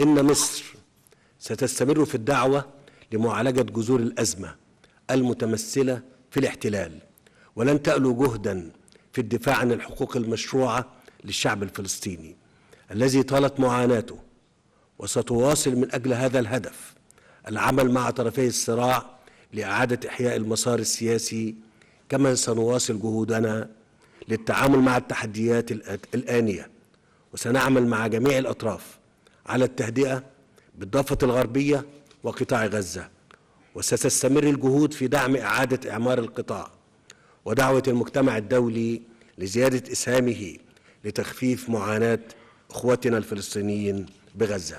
إن مصر ستستمر في الدعوة لمعالجة جذور الأزمة المتمثلة في الاحتلال ولن تألو جهدا في الدفاع عن الحقوق المشروعة للشعب الفلسطيني الذي طالت معاناته وستواصل من أجل هذا الهدف العمل مع طرفي الصراع لإعادة إحياء المسار السياسي كما سنواصل جهودنا للتعامل مع التحديات الآنية وسنعمل مع جميع الأطراف على التهدئة بالضفة الغربية وقطاع غزة وستستمر الجهود في دعم إعادة إعمار القطاع ودعوة المجتمع الدولي لزيادة إسهامه لتخفيف معاناة إخوتنا الفلسطينيين بغزة